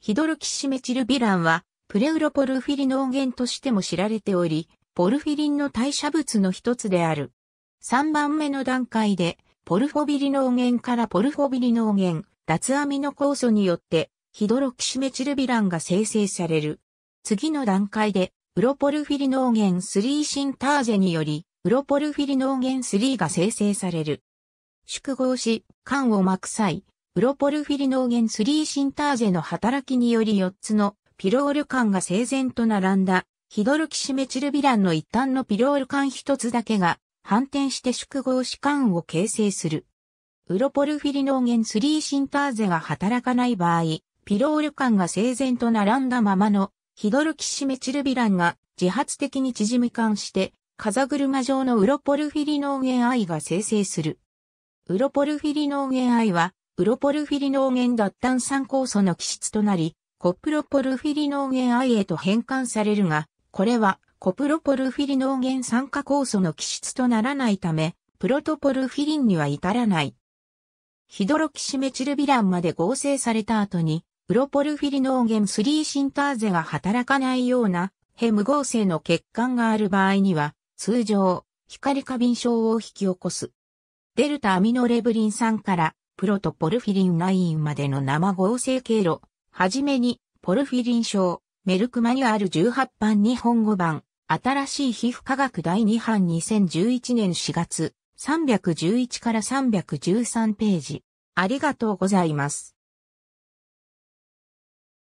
ヒドロキシメチルビランは、プレウロポルフィリ農源としても知られており、ポルフィリンの代謝物の一つである。3番目の段階で、ポルフォビリ農源からポルフォビリ農源、脱アミノ酵素によって、ヒドロキシメチルビランが生成される。次の段階で、ウロポルフィリ農源3シンターゼにより、ウロポルフィリ農源3が生成される。縮合し、缶を巻く際、プロポルフィリノーゲン3シンターゼの働きにより4つのピロール間が整然と並んだ、ヒドルキシメチルビランの一端のピロール間一つだけが反転して縮合子間を形成する。ウロポルフィリノーゲン3シンターゼが働かない場合、ピロール間が整然と並んだままのヒドルキシメチルビランが自発的に縮み間して、風車状のウロポルフィリノーゲン I が生成する。ウロポルフィリノーゲン I はプロポルフィリノーゲン脱炭酸酵素の基質となり、コプロポルフィリノーゲン I へと変換されるが、これはコプロポルフィリノーゲン酸化酵素の基質とならないため、プロトポルフィリンには至らない。ヒドロキシメチルビランまで合成された後に、プロポルフィリノーゲン3シンターゼが働かないような、ヘム合成の欠陥がある場合には、通常、光過敏症を引き起こす。デルタアミノレブリン酸からプロとポルフィリンラインまでの生合成経路。はじめに、ポルフィリン症、メルクマニュアル18版日本語版、新しい皮膚科学第2版2011年4月、311から313ページ。ありがとうございます。